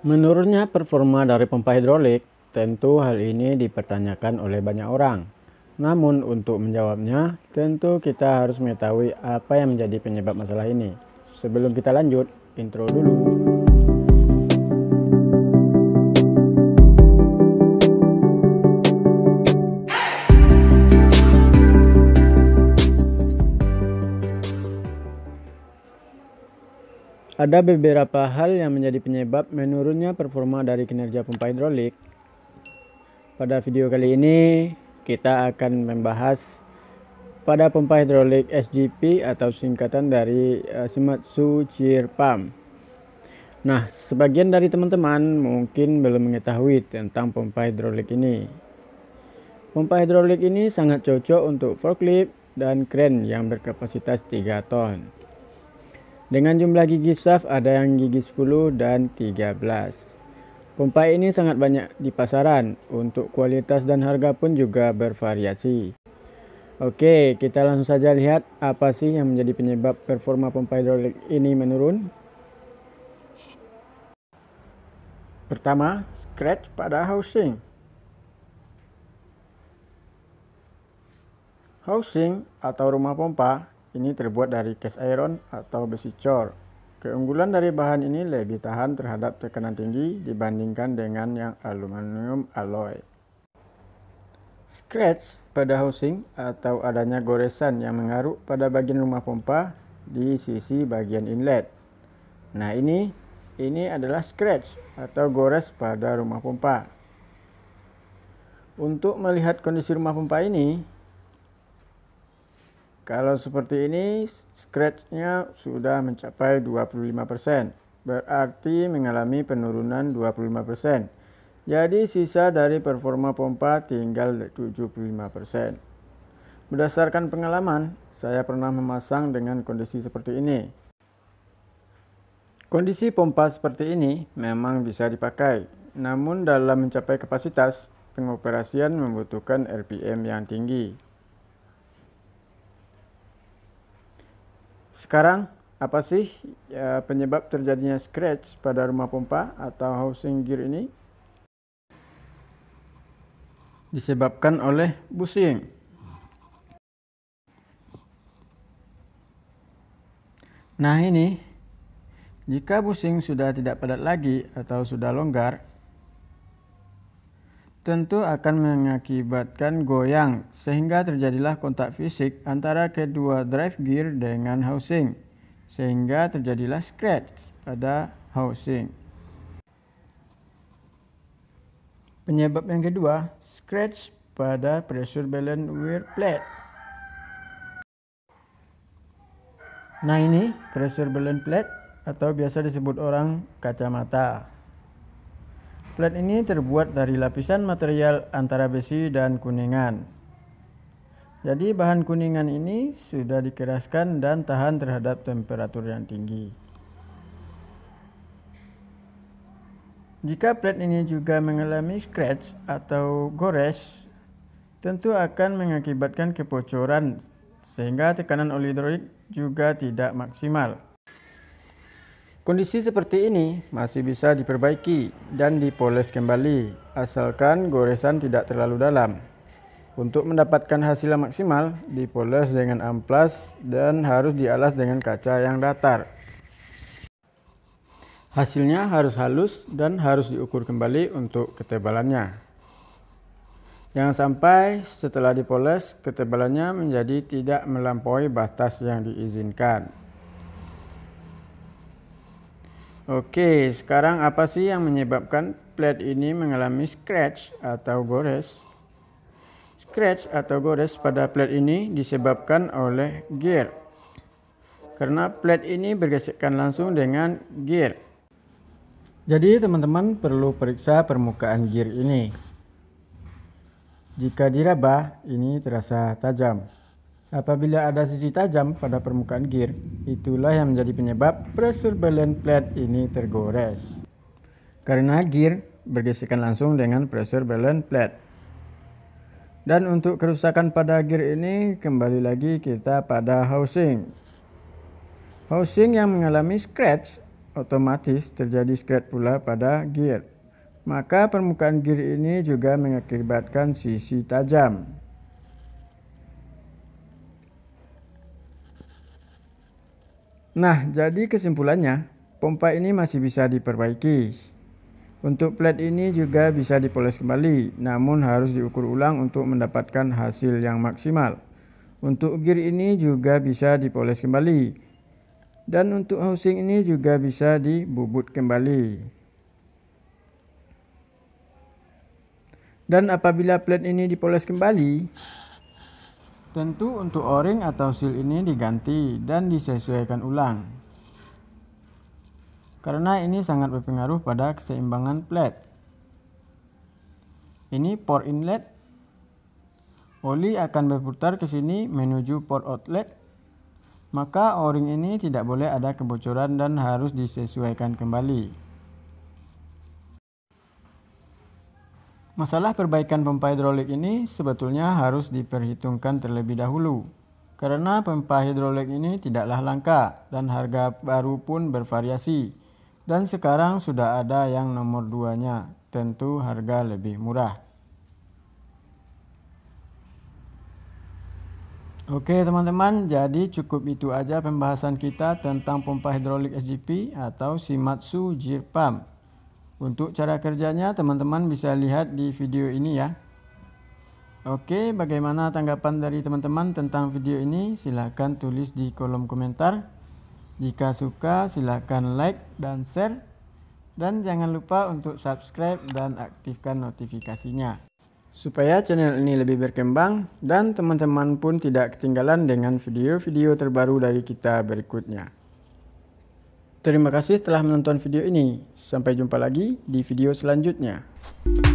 Menurutnya performa dari pompa hidrolik, tentu hal ini dipertanyakan oleh banyak orang. Namun untuk menjawabnya, tentu kita harus mengetahui apa yang menjadi penyebab masalah ini. Sebelum kita lanjut, intro dulu. Ada beberapa hal yang menjadi penyebab menurunnya performa dari kinerja pompa hidrolik. Pada video kali ini, kita akan membahas pada pompa hidrolik SGP atau singkatan dari eh, Shimatsu Cheer Pump. Nah, sebagian dari teman-teman mungkin belum mengetahui tentang pompa hidrolik ini. Pompa hidrolik ini sangat cocok untuk forklift dan crane yang berkapasitas 3 ton dengan jumlah gigi shaft ada yang gigi 10 dan 13. Pompa ini sangat banyak di pasaran, untuk kualitas dan harga pun juga bervariasi. Oke, kita langsung saja lihat apa sih yang menjadi penyebab performa pompa hidrolik ini menurun. Pertama, scratch pada housing. Housing atau rumah pompa ini terbuat dari cast iron atau besi cor. Keunggulan dari bahan ini lebih tahan terhadap tekanan tinggi dibandingkan dengan yang aluminium alloy. Scratch pada housing atau adanya goresan yang mengaruh pada bagian rumah pompa di sisi bagian inlet. Nah ini, ini adalah scratch atau gores pada rumah pompa. Untuk melihat kondisi rumah pompa ini, kalau seperti ini, scratch-nya sudah mencapai 25%, berarti mengalami penurunan 25%. Jadi sisa dari performa pompa tinggal 75%. Berdasarkan pengalaman, saya pernah memasang dengan kondisi seperti ini. Kondisi pompa seperti ini memang bisa dipakai, namun dalam mencapai kapasitas, pengoperasian membutuhkan RPM yang tinggi. Sekarang, apa sih uh, penyebab terjadinya scratch pada rumah pompa atau housing gear ini? Disebabkan oleh busing. Nah ini, jika busing sudah tidak padat lagi atau sudah longgar, tentu akan mengakibatkan goyang sehingga terjadilah kontak fisik antara kedua drive gear dengan housing sehingga terjadilah scratch pada housing. Penyebab yang kedua, scratch pada pressure balance wear plate. Nah ini pressure balance plate atau biasa disebut orang kacamata. Plat ini terbuat dari lapisan material antara besi dan kuningan. Jadi bahan kuningan ini sudah dikeraskan dan tahan terhadap temperatur yang tinggi. Jika plat ini juga mengalami scratch atau gores, tentu akan mengakibatkan kebocoran sehingga tekanan oli hidrolik juga tidak maksimal. Kondisi seperti ini masih bisa diperbaiki dan dipoles kembali, asalkan goresan tidak terlalu dalam. Untuk mendapatkan hasil yang maksimal, dipoles dengan amplas dan harus dialas dengan kaca yang datar. Hasilnya harus halus dan harus diukur kembali untuk ketebalannya. Jangan sampai setelah dipoles, ketebalannya menjadi tidak melampaui batas yang diizinkan. Oke, sekarang apa sih yang menyebabkan plat ini mengalami scratch atau gores? Scratch atau gores pada plat ini disebabkan oleh gear. Karena plat ini bergesekan langsung dengan gear. Jadi teman-teman perlu periksa permukaan gear ini. Jika diraba, ini terasa tajam. Apabila ada sisi tajam pada permukaan gear, itulah yang menjadi penyebab pressure balance plate ini tergores. Karena gear bergesekan langsung dengan pressure balance plate. Dan untuk kerusakan pada gear ini, kembali lagi kita pada housing. Housing yang mengalami scratch, otomatis terjadi scratch pula pada gear. Maka permukaan gear ini juga mengakibatkan sisi tajam. Nah, jadi kesimpulannya, pompa ini masih bisa diperbaiki. Untuk plat ini juga bisa dipoles kembali, namun harus diukur ulang untuk mendapatkan hasil yang maksimal. Untuk gear ini juga bisa dipoles kembali. Dan untuk housing ini juga bisa dibubut kembali. Dan apabila plat ini dipoles kembali, Tentu untuk O-ring atau seal ini diganti dan disesuaikan ulang. Karena ini sangat berpengaruh pada keseimbangan plat. E ini port inlet. Oli akan berputar ke sini menuju port outlet. Maka O-ring ini tidak boleh ada kebocoran dan harus disesuaikan kembali. Masalah perbaikan pompa hidrolik ini sebetulnya harus diperhitungkan terlebih dahulu. Karena pompa hidrolik ini tidaklah langka dan harga baru pun bervariasi. Dan sekarang sudah ada yang nomor duanya, tentu harga lebih murah. Oke teman-teman, jadi cukup itu aja pembahasan kita tentang pompa hidrolik SGP atau Shimatsu Gear untuk cara kerjanya teman-teman bisa lihat di video ini ya. Oke, bagaimana tanggapan dari teman-teman tentang video ini? Silahkan tulis di kolom komentar. Jika suka silahkan like dan share. Dan jangan lupa untuk subscribe dan aktifkan notifikasinya. Supaya channel ini lebih berkembang dan teman-teman pun tidak ketinggalan dengan video-video terbaru dari kita berikutnya. Terima kasih telah menonton video ini. Sampai jumpa lagi di video selanjutnya.